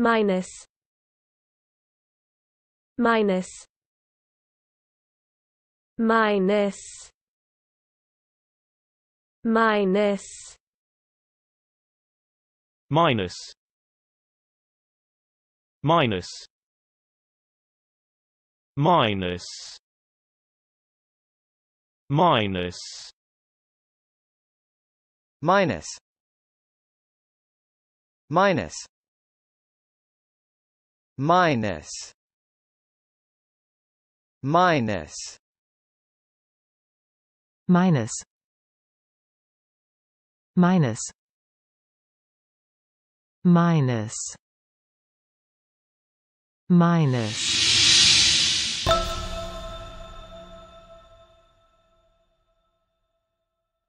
minus minus minus minus minus minus minus minus minus minus minus minus minus minus minus minus